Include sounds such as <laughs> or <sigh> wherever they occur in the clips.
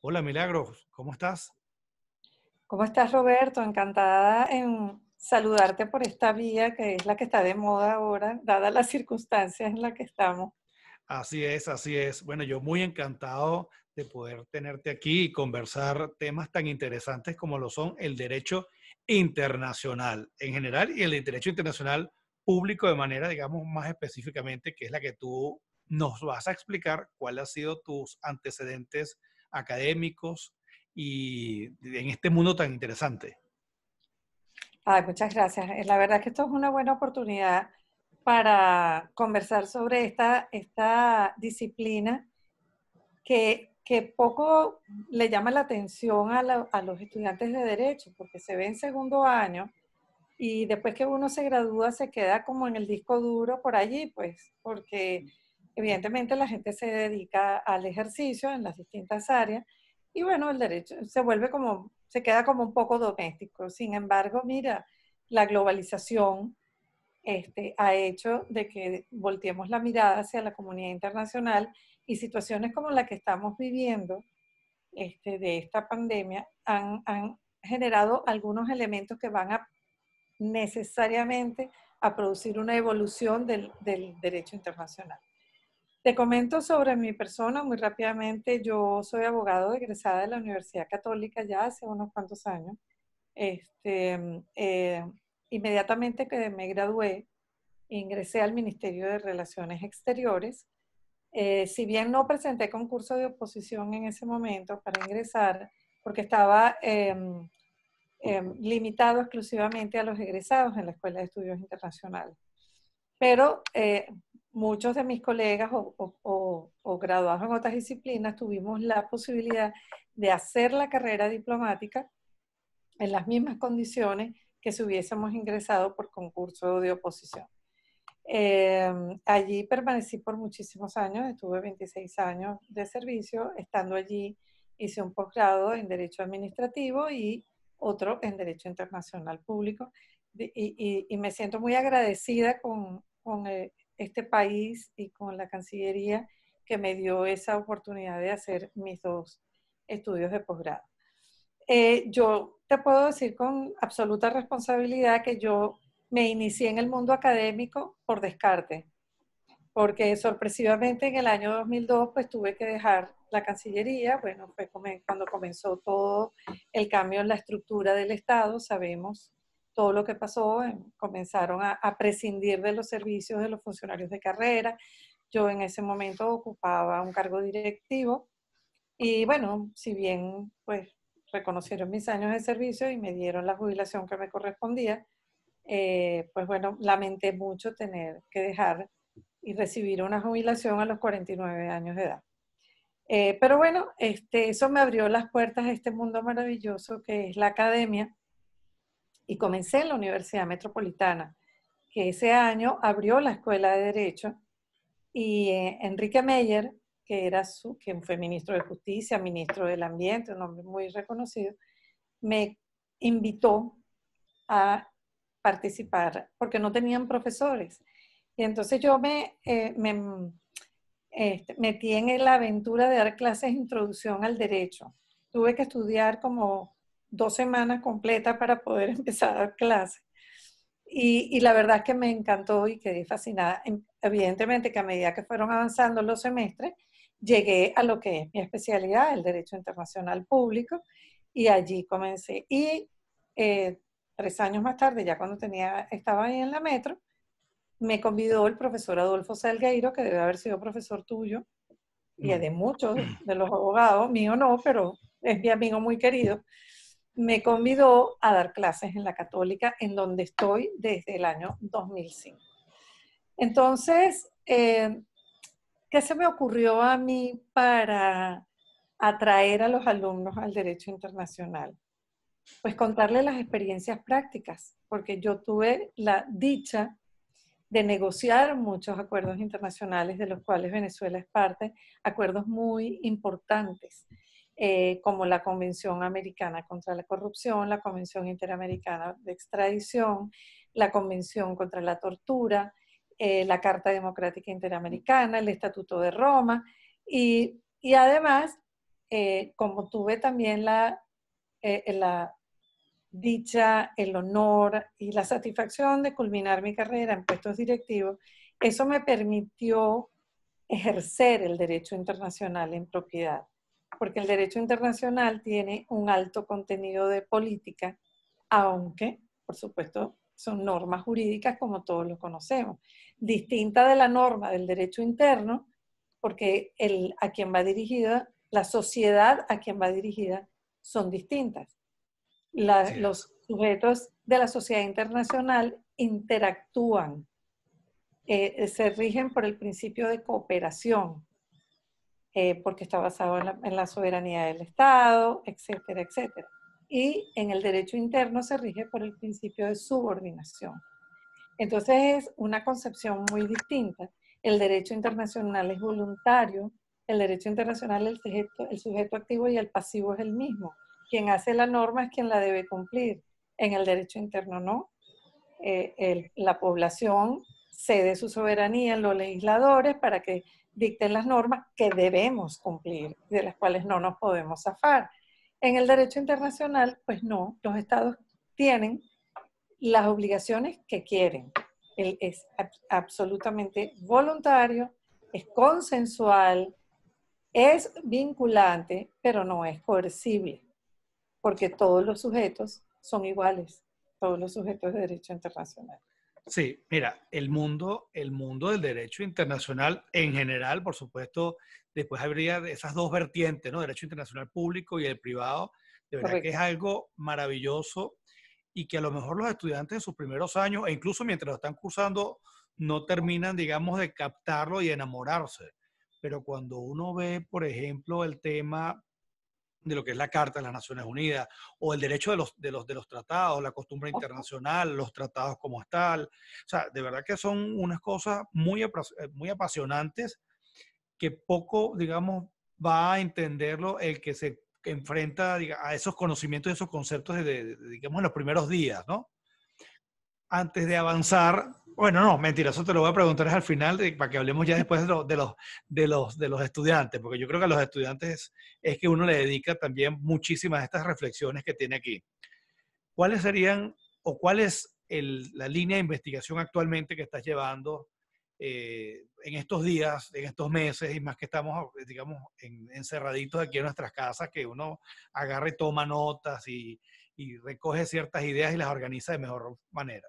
Hola Milagros, ¿cómo estás? ¿Cómo estás Roberto? Encantada en saludarte por esta vía que es la que está de moda ahora, dadas las circunstancias en las que estamos. Así es, así es. Bueno, yo muy encantado de poder tenerte aquí y conversar temas tan interesantes como lo son el derecho internacional en general y el derecho internacional público de manera, digamos, más específicamente, que es la que tú nos vas a explicar cuál han sido tus antecedentes académicos y en este mundo tan interesante. Ay, muchas gracias. Eh, la verdad que esto es una buena oportunidad para conversar sobre esta, esta disciplina que, que poco le llama la atención a, a los estudiantes de derecho, porque se ve en segundo año y después que uno se gradúa se queda como en el disco duro por allí, pues, porque Evidentemente la gente se dedica al ejercicio en las distintas áreas y bueno, el derecho se vuelve como, se queda como un poco doméstico. Sin embargo, mira, la globalización este, ha hecho de que volteemos la mirada hacia la comunidad internacional y situaciones como la que estamos viviendo este, de esta pandemia han, han generado algunos elementos que van a necesariamente a producir una evolución del, del derecho internacional. Te comento sobre mi persona muy rápidamente. Yo soy abogado egresada de la Universidad Católica ya hace unos cuantos años. Este, mm, eh, inmediatamente que me gradué, ingresé al Ministerio de Relaciones Exteriores. Eh, si bien no presenté concurso de oposición en ese momento para ingresar, porque estaba eh, mm, limitado exclusivamente a los egresados en la Escuela de Estudios Internacionales. Pero muchos de mis colegas o, graduados en otras disciplinas tuvimos la posibilidad de hacer la carrera diplomática en las mismas condiciones que si hubiésemos ingresado por concurso de oposición. Eh, allí permanecí por muchísimos años, estuve 26 años de servicio, estando allí hice un posgrado en Derecho Administrativo y otro en Derecho Internacional Público y, me siento muy agradecida con el, eh, este país y con la Cancillería que me dio esa oportunidad de hacer mis dos estudios de posgrado. Eh, yo te puedo decir con absoluta responsabilidad que yo me inicié en el mundo académico por descarte, porque sorpresivamente en el año 2002 pues tuve que dejar la Cancillería, bueno, fue cuando comenzó todo el cambio en la estructura del Estado, sabemos todo lo que pasó, em, comenzaron a, prescindir de los servicios de los funcionarios de carrera. Yo en ese momento ocupaba un cargo directivo y bueno, si bien pues reconocieron mis años de servicio y me dieron la jubilación que me correspondía, eh, pues bueno, lamenté mucho tener que dejar y recibir una jubilación a los 49 años de edad. Eh, pero bueno, este, eso me abrió las puertas a este mundo maravilloso que es la academia y comencé en la Universidad Metropolitana, que ese año abrió la Escuela de Derecho y eh, Enrique Meyer, que era su, quien fue ministro de Justicia, ministro del Ambiente, un hombre muy reconocido, me invitó a participar porque no tenían profesores. Y entonces yo me, eh, me este, metí en la aventura de dar clases de introducción al derecho. Tuve que estudiar como dos semanas completas para poder <laughs> empezar a dar clase Y, la verdad es que me encantó y quedé fascinada. Em, evidentemente que a medida que fueron avanzando los semestres, llegué a lo que es mi especialidad, el Derecho Internacional Público, y allí comencé. Y eh, tres años más tarde, ya cuando tenía, estaba ahí en la metro, me convidó el profesor Adolfo Salgueiro, que debe haber sido profesor tuyo y mm. de muchos <clears throat> de los abogados, mío no, pero es mi amigo muy querido me convidó a dar clases en la católica, en donde estoy desde el año 2005. Entonces, eh, ¿qué se me ocurrió a mí para atraer a los alumnos al derecho internacional? Pues contarles las experiencias prácticas, porque yo tuve la dicha de negociar muchos acuerdos internacionales de los cuales Venezuela es parte, acuerdos muy importantes. Eh, como la Convención Americana contra la Corrupción, la Convención Interamericana de Extradición, la Convención contra la Tortura, eh, la Carta Democrática Interamericana, el Estatuto de Roma. Y, además, eh, como tuve también la dicha, el honor y la satisfacción de culminar mi carrera en puestos directivos, eso me permitió ejercer el derecho internacional en propiedad porque el derecho internacional tiene un alto contenido de política, aunque, por supuesto, son normas jurídicas como todos lo conocemos, distinta de la norma del derecho interno, porque el, a quien va dirigida, la sociedad a quien va dirigida son distintas. Los sujetos de la sociedad internacional interactúan, eh, se rigen por el principio de cooperación, eh, porque está basado en la, soberanía del Estado, etcétera, etcétera. Y en el derecho interno se rige por el principio de subordinación. Entonces es una concepción muy distinta. El derecho internacional es voluntario, el derecho internacional el sujeto, el sujeto activo y el pasivo es el mismo. Quien hace la norma es quien la debe cumplir. En el derecho interno no. Eh, la población cede su soberanía a los legisladores para que dicten las normas que debemos cumplir, de las cuales no nos podemos zafar. En el derecho internacional, pues no, los estados tienen las obligaciones que quieren. es absolutamente voluntario, es consensual, es vinculante, pero no es coercible, porque todos los sujetos son iguales, todos los sujetos de derecho internacional. Sí, mira, el mundo, el mundo del derecho internacional en general, por supuesto, después habría esas dos vertientes, ¿no? Derecho internacional público y el privado. De verdad que es algo maravilloso y que a lo mejor los estudiantes en sus primeros años, e incluso mientras lo están cursando, no terminan, digamos, de captarlo y enamorarse. Pero cuando uno ve, por ejemplo, el tema de lo que es la Carta de las Naciones Unidas o el derecho de los, de los, de los tratados, la costumbre internacional, los tratados como tal. O sea, de verdad que son unas cosas muy, eh, muy apasionantes que poco, digamos, va a entenderlo el que se enfrenta a esos conocimientos y esos conceptos, de, digamos, en los primeros días, ¿no? Antes de avanzar, bueno, no, mentira, eso te lo voy a preguntar al final para que hablemos ya después de, los, de, los, de los estudiantes, porque yo creo que a los estudiantes es que uno le dedica también muchísimas de estas reflexiones que tiene aquí. ¿Cuáles serían o cuál es la línea de investigación actualmente que estás llevando eh, en estos días, en estos meses y más que estamos, digamos, encerraditos aquí en nuestras casas, que uno agarre, toma notas y, y recoge ciertas ideas y las organiza de mejor manera?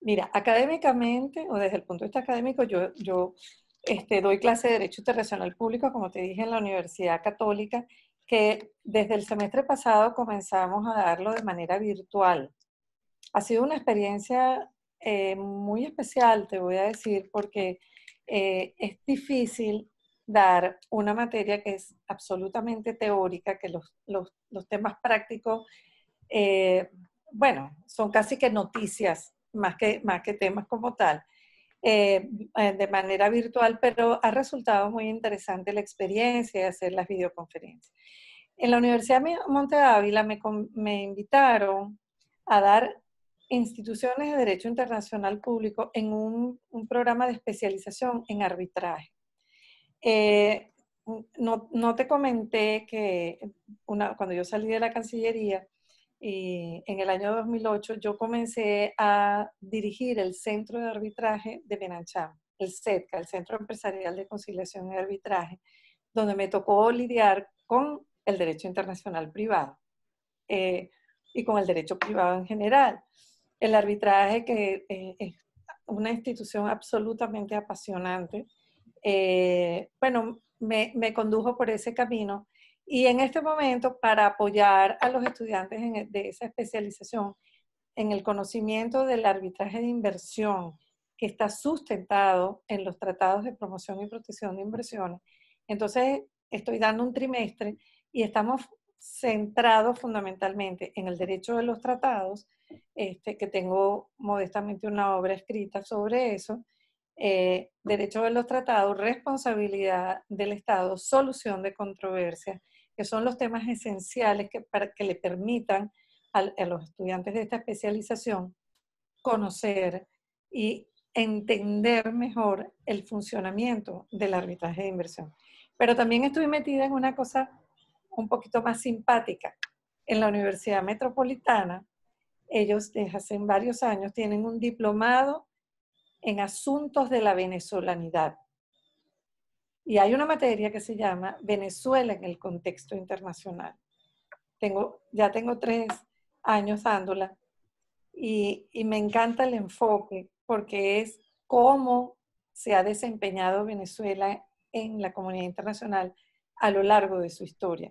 Mira, académicamente o desde el punto de vista académico, yo, yo este, doy clase de Derecho Internacional Público, como te dije, en la Universidad Católica, que desde el semestre pasado comenzamos a darlo de manera virtual. Ha sido una experiencia eh, muy especial, te voy a decir, porque eh, es difícil dar una materia que es absolutamente teórica, que los, temas prácticos, eh, bueno, son casi que noticias más que, más que temas como tal, eh, eh, de manera virtual, pero ha resultado muy interesante la experiencia de hacer las videoconferencias. En la Universidad de Monte me, me invitaron a dar instituciones de derecho internacional público en un, un programa de especialización en arbitraje. Eh, no, no, te comenté que una, cuando yo salí de la Cancillería, y en el año 2008 yo comencé a dirigir el centro de arbitraje de Benancham, el CETCA, el Centro Empresarial de Conciliación y Arbitraje, donde me tocó lidiar con el derecho internacional privado eh, y con el derecho privado en general. El arbitraje que eh, es una institución absolutamente apasionante. Eh, bueno, me, me condujo por ese camino y en este momento, para apoyar a los estudiantes e, de esa especialización en el conocimiento del arbitraje de inversión, que está sustentado en los tratados de promoción y protección de inversiones. Entonces, estoy dando un trimestre y estamos centrados fundamentalmente en el derecho de los tratados, este, que tengo modestamente una obra escrita sobre eso, eh, derecho de los tratados, responsabilidad del Estado, solución de controversias que son los temas esenciales que, le permitan a, los estudiantes de esta especialización conocer y entender mejor el funcionamiento del arbitraje de inversión. Pero también estuve metida en una cosa un poquito más simpática. En la Universidad Metropolitana, ellos desde hace varios años tienen un diplomado en asuntos de la venezolanidad. Y hay una materia que se llama Venezuela en el contexto internacional. Tengo, ya tengo tres años dándola y, me encanta el enfoque porque es cómo se ha desempeñado Venezuela en la comunidad internacional a lo largo de su historia.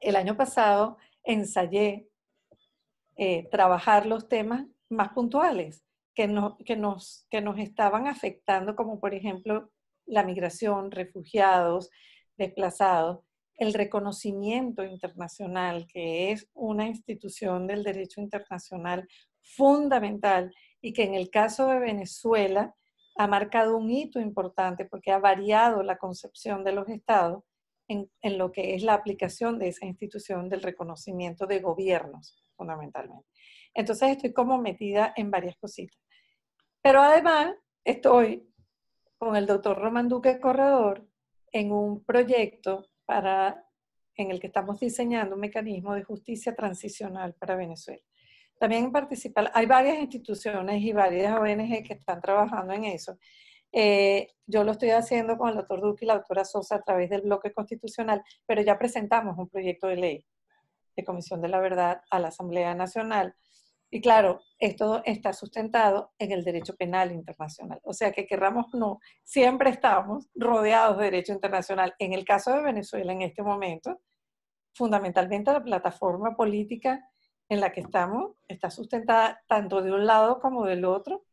El año pasado ensayé eh, trabajar los temas más puntuales que, nos, que nos estaban afectando, como por ejemplo la migración, refugiados, desplazados, el reconocimiento internacional, que es una institución del derecho internacional fundamental y que en el caso de Venezuela ha marcado un hito importante porque ha variado la concepción de los estados en, lo que es la aplicación de esa institución del reconocimiento de gobiernos, fundamentalmente. Entonces estoy como metida en varias cositas. Pero además estoy con el doctor Román Duque Corredor en un proyecto para, en el que estamos diseñando un mecanismo de justicia transicional para Venezuela. También participan, hay varias instituciones y varias ONG que están trabajando en eso. Eh, yo lo estoy haciendo con el doctor Duque y la doctora Sosa a través del bloque constitucional, pero ya presentamos un proyecto de ley de Comisión de la Verdad a la Asamblea Nacional y claro, esto está sustentado en el derecho penal internacional. O sea que querramos no, siempre estamos rodeados de derecho internacional. En el caso de Venezuela, en este momento, fundamentalmente la plataforma política en la que estamos está sustentada tanto de un lado como del otro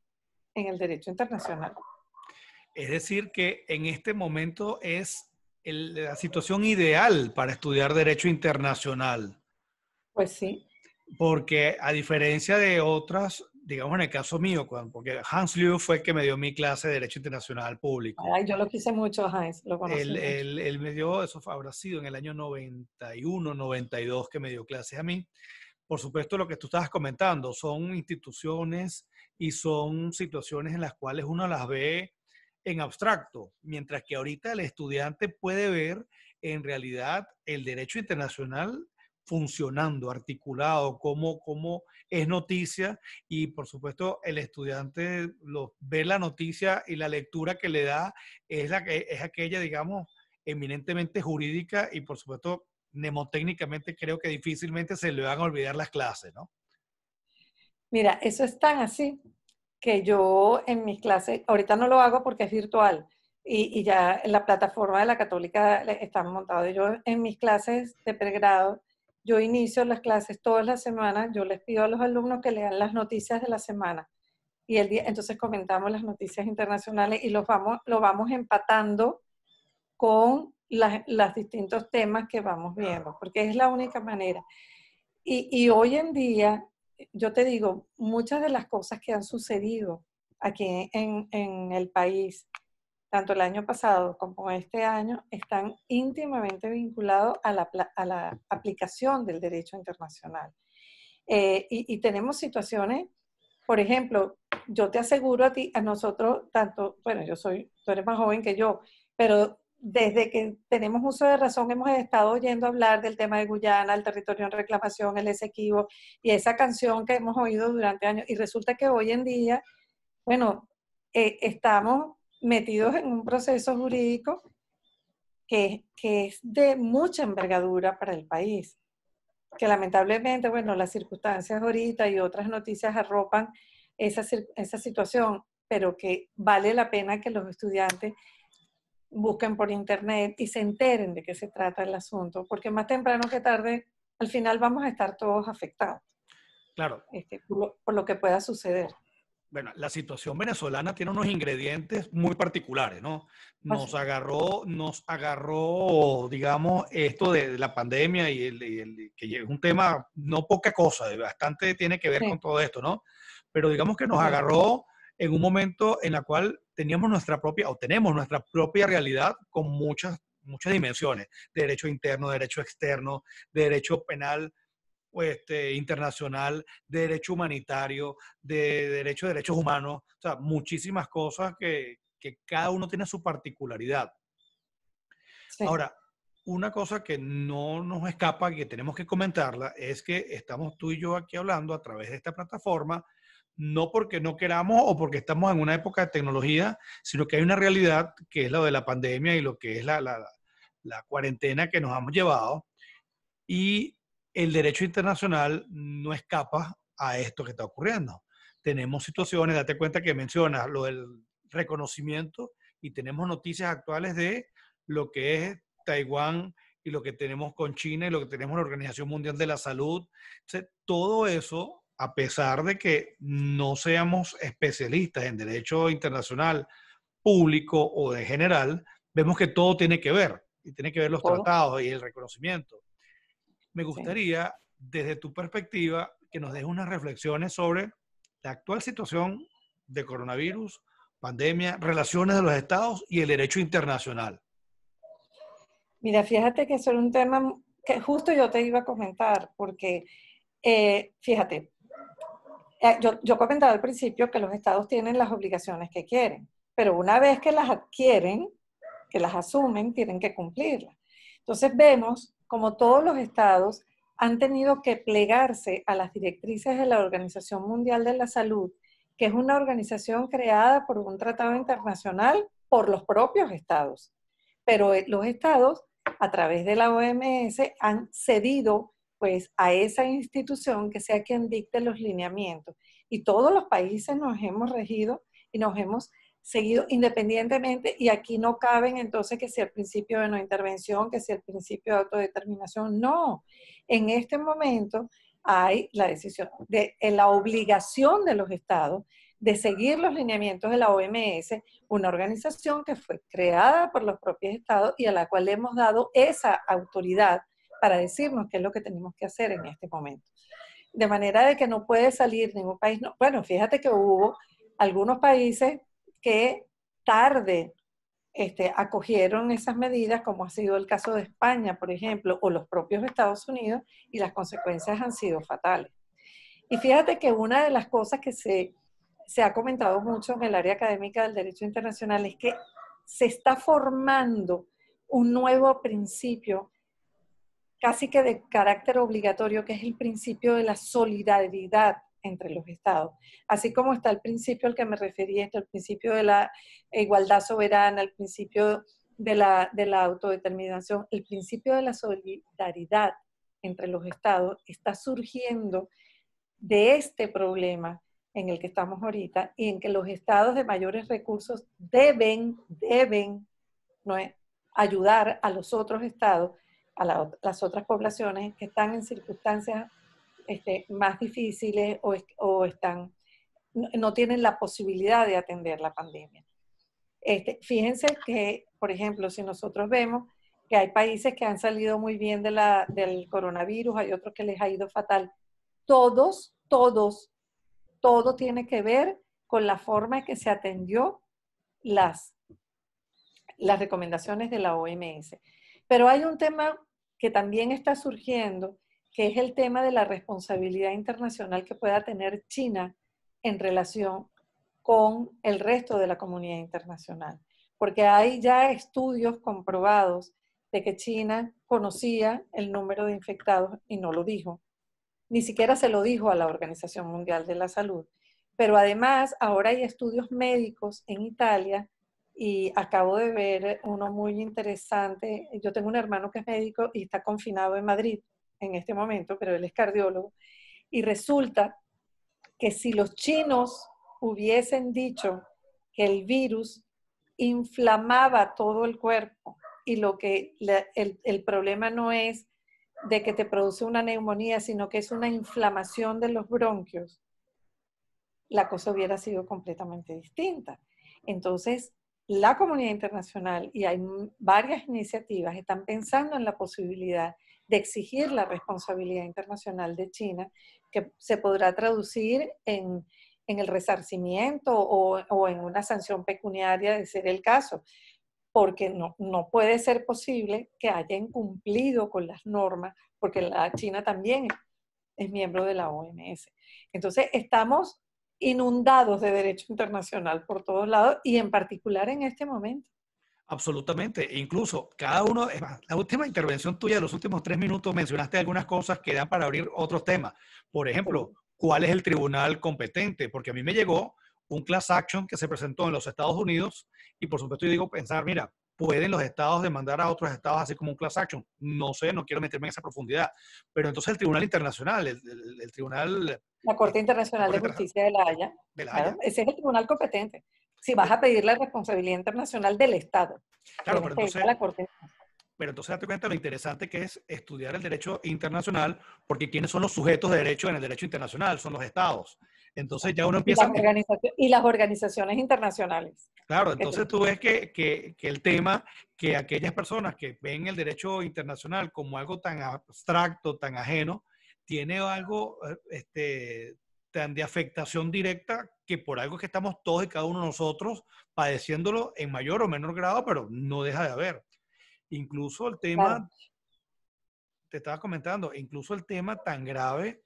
en el derecho internacional. Es decir, que en este momento es la situación ideal para estudiar derecho internacional. Pues sí, porque a diferencia de otras, digamos en el caso mío, porque Hans Liu fue el que me dio mi clase de Derecho Internacional Público. Ay, yo lo quise mucho, Hans, lo conocí. Él, él, me dio, eso habrá sido en el año 91, 92 que me dio clases a mí. Por supuesto, lo que tú estabas comentando, son instituciones y son situaciones en las cuales uno las ve en abstracto, mientras que ahorita el estudiante puede ver en realidad el derecho internacional funcionando, articulado, cómo, cómo es noticia y por supuesto el estudiante lo, ve la noticia y la lectura que le da es, la, es aquella, digamos, eminentemente jurídica y por supuesto mnemotécnicamente creo que difícilmente se le van a olvidar las clases, ¿no? Mira, eso es tan así que yo en mis clases, ahorita no lo hago porque es virtual, y, ya en la plataforma de la católica están montados. Yo en mis clases de pregrado yo inicio las clases todas las semanas, yo les pido a los alumnos que lean las noticias de la semana. Y el día, entonces comentamos las noticias internacionales y lo vamos empatando con los distintos temas que vamos viendo, porque es la única manera. Y, hoy en día, yo te digo, muchas de las cosas que han sucedido aquí en, en el país tanto el año pasado como este año, están íntimamente vinculados a la, aplicación del derecho internacional. Eh, y, tenemos situaciones, por ejemplo, yo te aseguro a ti, a nosotros, tanto, bueno, yo soy, tú eres más joven que yo, pero desde que tenemos uso de razón hemos estado oyendo hablar del tema de Guyana, el territorio en reclamación, el Esequibo, y esa canción que hemos oído durante años. Y resulta que hoy en día, bueno, eh, estamos metidos en un proceso jurídico que, es de mucha envergadura para el país, que lamentablemente, bueno, las circunstancias ahorita y otras noticias arropan esa, situación, pero que vale la pena que los estudiantes busquen por internet y se enteren de qué se trata el asunto, porque más temprano que tarde, al final vamos a estar todos afectados. Claro. Este, por lo que pueda suceder bueno, la situación venezolana tiene unos ingredientes muy particulares, ¿no? Ah, nos agarró, nos agarró, digamos, esto de, la pandemia y, el, que es un tema no poca cosa, bastante tiene que ver con todo esto, ¿no? Pero digamos que nos agarró en un momento en la cual teníamos nuestra propia, o tenemos nuestra propia realidad con muchas, muchas dimensiones, derecho interno, derecho externo, derecho penal, pues, este, internacional de derecho humanitario, de derecho de derechos humanos, o sea, muchísimas cosas que, cada uno tiene su particularidad. Ahora, una cosa que no nos escapa y que tenemos que comentarla es que estamos tú y yo aquí hablando a través de esta plataforma, no porque no queramos o porque estamos en una época de tecnología, sino que hay una realidad que es la de la pandemia y lo que es la, la cuarentena que nos hemos llevado. Y el derecho internacional no escapa a esto que está ocurriendo. Tenemos situaciones, date cuenta que mencionas lo del reconocimiento y tenemos noticias actuales de lo que es Taiwán y lo que tenemos con China y lo que tenemos con la Organización Mundial de la Salud. todo eso, a pesar de que no seamos especialistas en derecho internacional público o de general, vemos que todo tiene que ver y tiene que ver los tratados y el reconocimiento. Me gustaría, desde tu perspectiva, que nos des unas reflexiones sobre la actual situación de coronavirus, pandemia, relaciones de los estados y el derecho internacional. Mira, fíjate que es un tema que justo yo te iba a comentar, porque eh, fíjate, eh, yo, yo comentaba al principio que los estados tienen las obligaciones que quieren, pero una vez que las adquieren, que las asumen, tienen que cumplirlas. Entonces vemos como todos los estados, han tenido que plegarse a las directrices de la Organización Mundial de la Salud, que es una organización creada por un tratado internacional por los propios estados. Pero eh, los estados, a través de la OMS, han cedido pues a esa institución que sea quien dicte los lineamientos. Y todos los países nos hemos regido y nos hemos seguido independientemente y aquí no caben entonces que si el principio de no intervención, que si el principio de autodeterminación, no. En este momento hay la decisión de la obligación de los estados de seguir los lineamientos de la OMS, una organización que fue creada por los propios estados y a la cual le hemos dado esa autoridad para decirnos qué es lo que tenemos que hacer en este momento. De manera de que no puede salir ningún país. No, bueno, fíjate que hubo algunos países que tarde este, acogieron esas medidas, como ha sido el caso de España, por ejemplo, o los propios Estados Unidos, y las consecuencias han sido fatales. Y fíjate que una de las cosas que se, se ha comentado mucho en el área académica del derecho internacional es que se está formando un nuevo principio casi que de carácter obligatorio, que es el principio de la solidaridad entre los estados. Así como está el principio al que me refería, el principio de la igualdad soberana, el principio de la, autodeterminación, el principio de la solidaridad entre los estados está surgiendo de este problema en el que estamos ahorita y en que los estados de mayores recursos deben, deben ayudar a los otros estados, a las otras poblaciones que están en circunstancias este, más difíciles o, están, no, tienen la posibilidad de atender la pandemia. Este, fíjense que, por ejemplo, si nosotros vemos que hay países que han salido muy bien de la, del coronavirus, hay otros que les ha ido fatal. Todos, todos, todo tiene que ver con la forma en que se atendió las, las recomendaciones de la OMS. Pero hay un tema que también está surgiendo que es el tema de la responsabilidad internacional que pueda tener China en relación con el resto de la comunidad internacional. Porque hay ya estudios comprobados de que China conocía el número de infectados y no lo dijo. Ni siquiera se lo dijo a la Organización Mundial de la Salud. Pero además, ahora hay estudios médicos en Italia y acabo de ver uno muy interesante. Yo tengo un hermano que es médico y está confinado en Madrid en este momento, pero él es cardiólogo, y resulta que si los chinos hubiesen dicho que el virus inflamaba todo el cuerpo y lo que el, el problema no es de que te produce una neumonía, sino que es una inflamación de los bronquios, la cosa hubiera sido completamente distinta. Entonces, la comunidad internacional y hay varias iniciativas están pensando en la posibilidad de exigir la responsabilidad internacional de China, que se podrá traducir en, el resarcimiento o, en una sanción pecuniaria, de ser el caso, porque no, no puede ser posible que hayan incumplido con las normas, porque la China también es miembro de la OMS. Entonces, estamos inundados de derecho internacional por todos lados y en particular en este momento. Absolutamente. Incluso cada uno, es la última intervención tuya los últimos tres minutos mencionaste algunas cosas que dan para abrir otros temas. Por ejemplo, ¿cuál es el tribunal competente? Porque a mí me llegó un class action que se presentó en los Estados Unidos y por supuesto yo digo pensar, mira, ¿pueden los estados demandar a otros estados así como un class action? No sé, no quiero meterme en esa profundidad. Pero entonces el Tribunal Internacional, el, Tribunal... La Corte eh, Internacional de Justicia de la Haya. ese es el tribunal competente si vas a pedir la responsabilidad internacional del Estado. Claro, pero entonces, pero entonces date cuenta lo interesante que es estudiar el derecho internacional, porque ¿quiénes son los sujetos de derecho en el derecho internacional? Son los Estados. Entonces ya uno empieza... Y las, organizaciones, y las organizaciones internacionales. Claro, entonces tú ves que, que, el tema, que aquellas personas que ven el derecho internacional como algo tan abstracto, tan ajeno, tiene algo eh, este, tan de afectación directa que por algo que estamos todos y cada uno de nosotros padeciéndolo en mayor o menor grado, pero no deja de haber. Incluso el tema, te estaba comentando, incluso el tema tan grave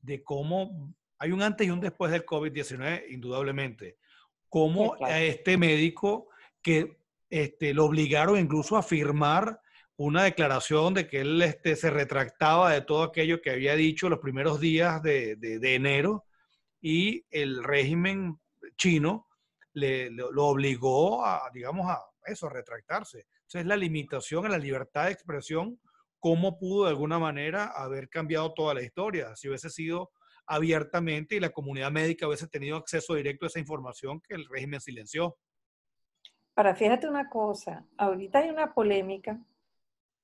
de cómo hay un antes y un después del COVID-19, indudablemente. Cómo a este médico que este, lo obligaron incluso a firmar una declaración de que él este, se retractaba de todo aquello que había dicho los primeros días de, enero y el régimen chino le, lo, obligó a, digamos, a eso, a retractarse. Entonces, la limitación a la libertad de expresión, cómo pudo de alguna manera haber cambiado toda la historia, si hubiese sido abiertamente y la comunidad médica hubiese tenido acceso directo a esa información que el régimen silenció. Para fíjate una cosa, ahorita hay una polémica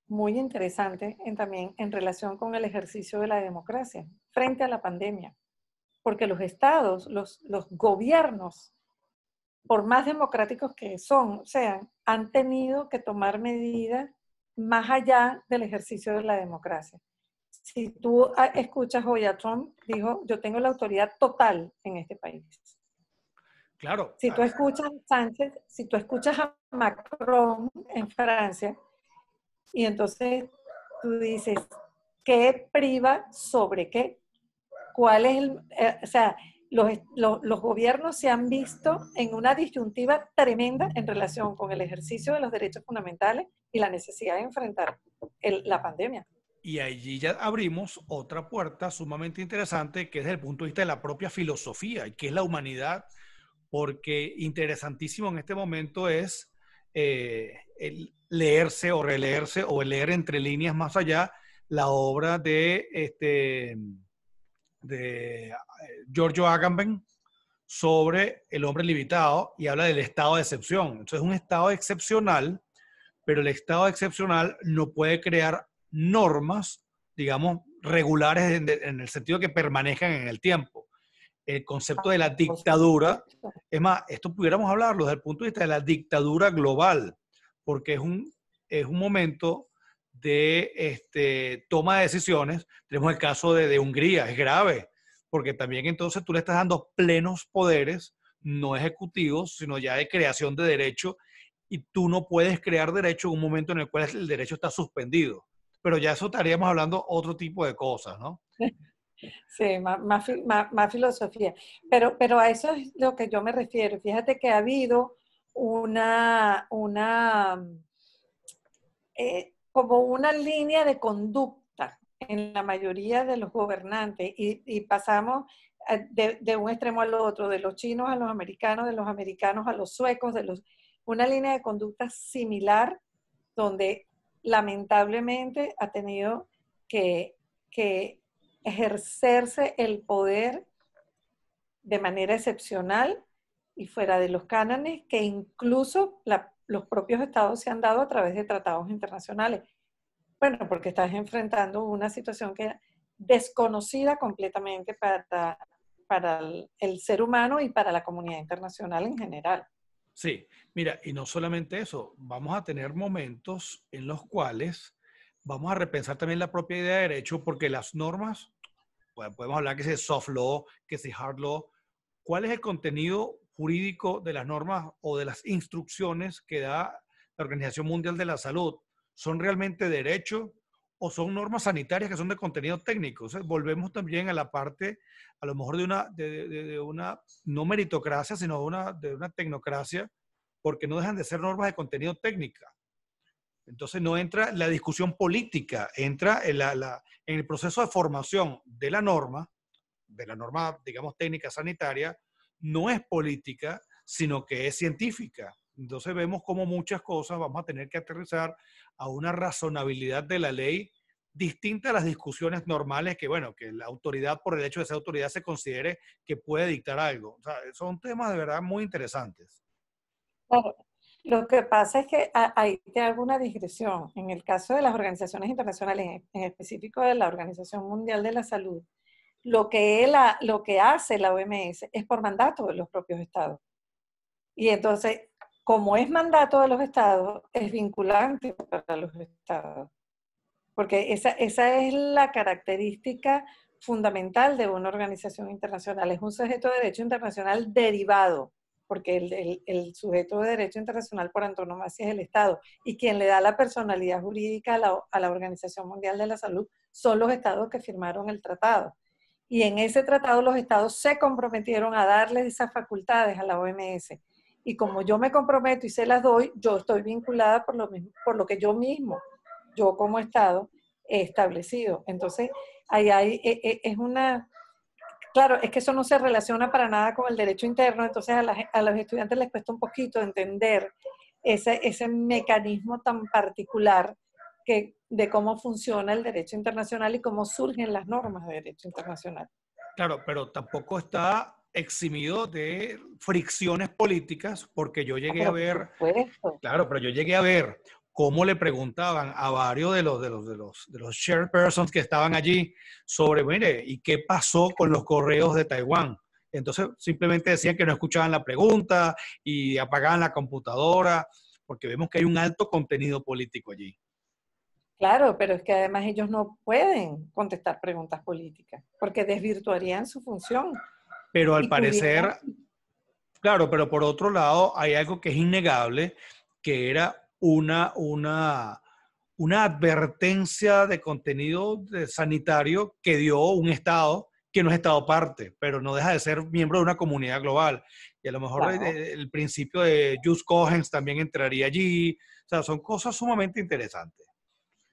muy interesante en, también en relación con el ejercicio de la democracia frente a la pandemia, porque los estados, los, los gobiernos, por más democráticos que son, sean, han tenido que tomar medidas más allá del ejercicio de la democracia. Si tú ah, escuchas hoy a Trump, dijo, yo tengo la autoridad total en este país. Claro. Si tú ah, escuchas a Sánchez, si tú escuchas a Macron en Francia, y entonces tú dices, ¿qué priva sobre qué? ¿Cuál es el, eh, o sea, los, los, gobiernos se han visto en una disyuntiva tremenda en relación con el ejercicio de los derechos fundamentales y la necesidad de enfrentar la pandemia. Y allí ya abrimos otra puerta sumamente interesante que es desde el punto de vista de la propia filosofía y que es la humanidad, porque interesantísimo en este momento es eh, el leerse o releerse o leer entre líneas más allá la obra de, este, de eh, Giorgio Agamben sobre el hombre limitado y habla del estado de excepción. Entonces, un estado excepcional, pero el estado excepcional no puede crear normas, digamos, regulares en, el sentido que permanezcan en el tiempo el concepto ah, de la dictadura. Es más, esto pudiéramos hablarlo desde el punto de vista de la dictadura global, porque es un, es un momento de este, toma de decisiones. Tenemos el caso de, de Hungría, es grave, porque también entonces tú le estás dando plenos poderes, no ejecutivos, sino ya de creación de derecho, y tú no puedes crear derecho en un momento en el cual el derecho está suspendido. Pero ya eso estaríamos hablando otro tipo de cosas, ¿no? <laughs> Sí, más, filosofía. Pero, pero a eso es lo que yo me refiero. Fíjate que ha habido una, una eh, como una línea de conducta en la mayoría de los gobernantes y, pasamos eh, de, de, un extremo al otro, de los chinos a los americanos, de los americanos a los suecos, de los, una línea de conducta similar donde lamentablemente ha tenido que, que ejercerse el poder de manera excepcional y fuera de los cánones que incluso los propios estados se han dado a través de tratados internacionales. Bueno, porque estás enfrentando una situación que desconocida completamente para, el ser humano y para la comunidad internacional en general. Sí, mira, y no solamente eso, vamos a tener momentos en los cuales vamos a repensar también la propia idea de derecho porque las normas, podemos hablar que es soft law, que es hard law, ¿cuál es el contenido jurídico de las normas o de las instrucciones que da la Organización Mundial de la Salud? ¿Son realmente derecho o son normas sanitarias que son de contenido técnico. volvemos también a la parte, a lo mejor de una, de una no meritocracia, sino de una, de una tecnocracia, porque no dejan de ser normas de contenido técnica. Entonces no entra la discusión política, entra en, el proceso de formación de la norma, de la norma, digamos, técnica sanitaria, no es política, sino que es científica. Entonces vemos como muchas cosas vamos a tener que aterrizar a una razonabilidad de la ley distinta a las discusiones normales que, bueno, que la autoridad, por el hecho de ser autoridad, se considere que puede dictar algo. O sea, son temas de verdad muy interesantes. Lo que pasa es que hay alguna discreción En el caso de las organizaciones internacionales, en específico de la Organización Mundial de la Salud, lo que, lo que hace la OMS es por mandato de los propios estados. Y entonces, como es mandato de los estados, es vinculante para los estados. Porque esa es la característica fundamental de una organización internacional. Es un sujeto de derecho internacional derivado porque el, sujeto de derecho internacional por antonomasia es el Estado, y quien le da la personalidad jurídica a la, Organización Mundial de la Salud son los estados que firmaron el tratado. Y en ese tratado los estados se comprometieron a darle esas facultades a la OMS. Y como yo me comprometo y se las doy, yo estoy vinculada por lo, mismo, por lo que yo mismo, yo como Estado, he establecido. Entonces, ahí hay, e, e, es una, claro, es que eso no se relaciona para nada con el derecho interno, entonces a, los estudiantes les cuesta un poquito entender ese, mecanismo tan particular de cómo funciona el derecho internacional y cómo surgen las normas de derecho internacional. Claro, pero tampoco está eximido de fricciones políticas, porque yo llegué ah, a ver, claro, pero yo llegué a ver cómo le preguntaban a varios de los, de los, de los, de los chairpersons que estaban allí sobre, mire, ¿y qué pasó con los correos de Taiwán? Entonces simplemente decían que no escuchaban la pregunta y apagaban la computadora, porque vemos que hay un alto contenido político allí. Claro, pero es que además ellos no pueden contestar preguntas políticas, porque desvirtuarían su función. Pero al parecer, claro, pero por otro lado hay algo que es innegable, que era una, una, una advertencia de contenido sanitario que dio un Estado que no es Estado parte, pero no deja de ser miembro de una comunidad global. Y a lo mejor eh, eh, el, principio de Jus Cogens también entraría allí. O sea, son cosas sumamente interesantes.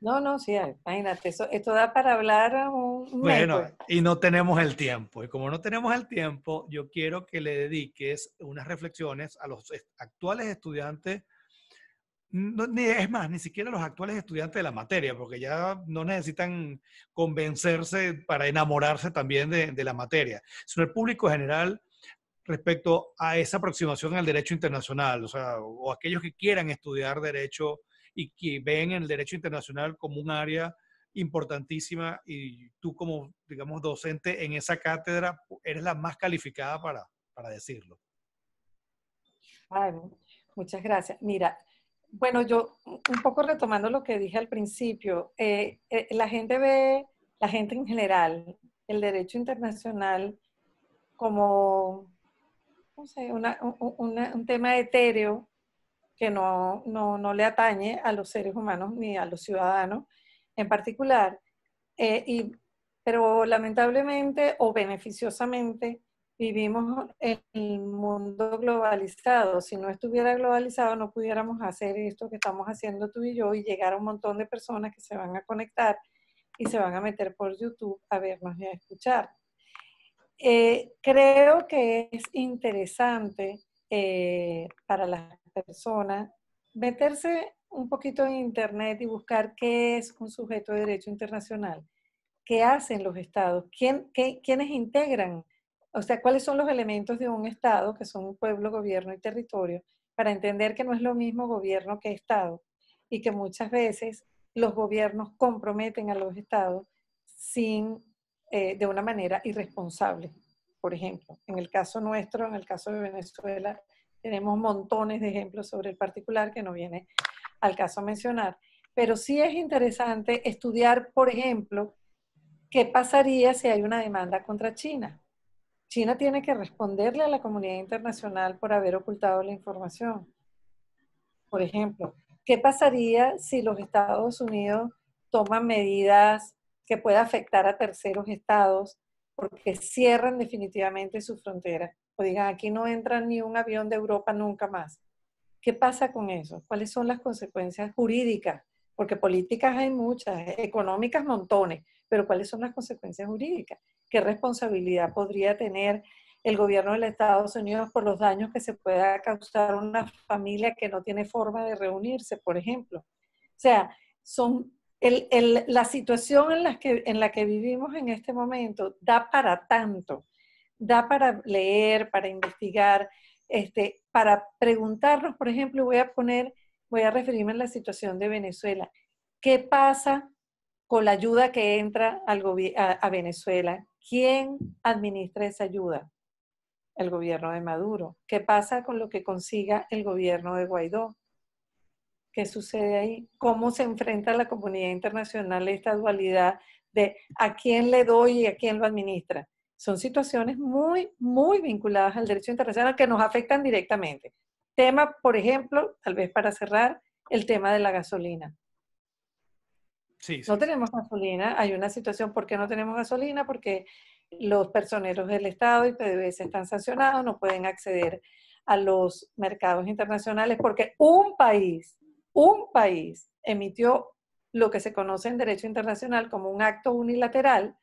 No, no, sí, eh, imagínate, eso, esto da para hablar un Bueno, pues. y no tenemos el tiempo. Y como no tenemos el tiempo, yo quiero que le dediques unas reflexiones a los actuales estudiantes no, es más, ni siquiera los actuales estudiantes de la materia, porque ya no necesitan convencerse para enamorarse también de, la materia, sino el público general respecto a esa aproximación al derecho internacional, o aquellos que quieran estudiar derecho y que ven el derecho internacional como un área importantísima y tú como, digamos, docente en esa cátedra, eres la más calificada para, para decirlo. muchas gracias. Mira, bueno, yo un poco retomando lo que dije al principio, eh, eh, la gente ve, la gente en general, el derecho internacional como, no sé, un tema etéreo que no, le atañe a los seres humanos ni a los ciudadanos en particular. Eh, y, pero lamentablemente o beneficiosamente, vivimos en el mundo globalizado. Si no estuviera globalizado, no pudiéramos hacer esto que estamos haciendo tú y yo y llegar a un montón de personas que se van a conectar y se van a meter por YouTube a vernos y a escuchar. Eh, creo que es interesante eh, para las personas meterse un poquito en Internet y buscar qué es un sujeto de derecho internacional, qué hacen los estados, quién, qué, quiénes integran o sea, cuáles son los elementos de un Estado, que son pueblo, gobierno y territorio, para entender que no es lo mismo gobierno que Estado y que muchas veces los gobiernos comprometen a los Estados sin, eh, de una manera irresponsable. Por ejemplo, en el caso nuestro, en el caso de Venezuela, tenemos montones de ejemplos sobre el particular que no viene al caso mencionar. Pero sí es interesante estudiar, por ejemplo, qué pasaría si hay una demanda contra China China tiene que responderle a la comunidad internacional por haber ocultado la información. Por ejemplo, ¿qué pasaría si los Estados Unidos toman medidas que puedan afectar a terceros estados porque cierran definitivamente su frontera O digan, aquí no entra ni un avión de Europa nunca más. ¿Qué pasa con eso? ¿Cuáles son las consecuencias jurídicas? Porque políticas hay muchas, económicas montones, pero ¿cuáles son las consecuencias jurídicas? qué responsabilidad podría tener el gobierno de los Estados Unidos por los daños que se pueda causar a una familia que no tiene forma de reunirse, por ejemplo. O sea, son la situación en la, que, en la que vivimos en este momento da para tanto, da para leer, para investigar, este, para preguntarnos, por ejemplo, voy a poner, voy a referirme a la situación de Venezuela. ¿Qué pasa con la ayuda que entra al a Venezuela? ¿Quién administra esa ayuda? El gobierno de Maduro. ¿Qué pasa con lo que consiga el gobierno de Guaidó? ¿Qué sucede ahí? ¿Cómo se enfrenta la comunidad internacional a esta dualidad de a quién le doy y a quién lo administra? Son situaciones muy, muy vinculadas al derecho internacional que nos afectan directamente. Tema, por ejemplo, tal vez para cerrar, el tema de la gasolina no tenemos gasolina, hay una situación, ¿por qué no tenemos gasolina? Porque los personeros del Estado y PDVSA están sancionados, no pueden acceder a los mercados internacionales porque un país, un país emitió lo que se conoce en derecho internacional como un acto unilateral,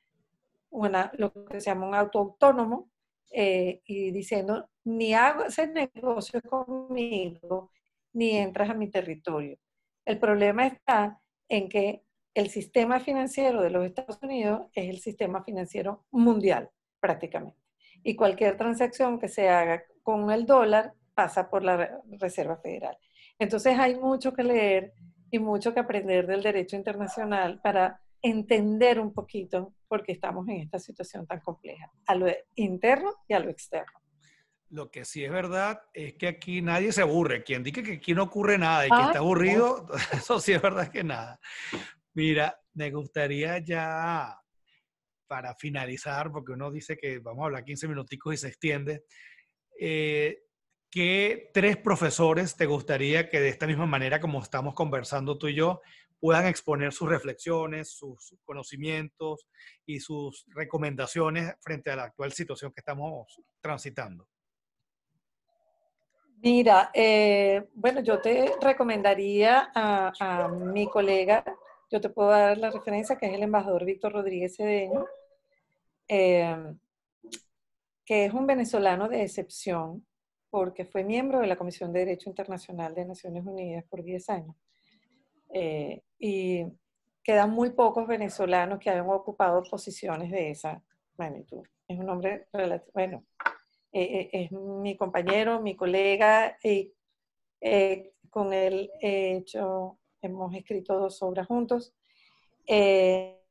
lo que se llama un auto autónomo, eh, y diciendo, ni hagas negocios conmigo, ni entras a mi territorio. El problema está en que el sistema financiero de los Estados Unidos es el sistema financiero mundial prácticamente. Y cualquier transacción que se haga con el dólar pasa por la Reserva Federal. Entonces hay mucho que leer y mucho que aprender del derecho internacional para entender un poquito por qué estamos en esta situación tan compleja, a lo interno y a lo externo. Lo que sí es verdad es que aquí nadie se aburre. Quien dice que aquí no ocurre nada y que ah, está aburrido, <laughs> eso sí es verdad que nada. Mira, me gustaría ya para finalizar, porque uno dice que vamos a hablar 15 minuticos y se extiende, eh, ¿qué tres profesores te gustaría que de esta misma manera como estamos conversando tú y yo puedan exponer sus reflexiones, sus conocimientos y sus recomendaciones frente a la actual situación que estamos transitando? Mira, eh, bueno, yo te recomendaría a mi colega yo te puedo dar la referencia que es el embajador Víctor Rodríguez Cedeño, eh, que es un venezolano de excepción porque fue miembro de la Comisión de Derecho Internacional de Naciones Unidas por 10 años. Eh, y quedan muy pocos venezolanos que hayan ocupado posiciones de esa magnitud. Es un hombre, bueno, eh, es mi compañero, mi colega, y con él he hecho hemos escrito dos obras juntos. Eh,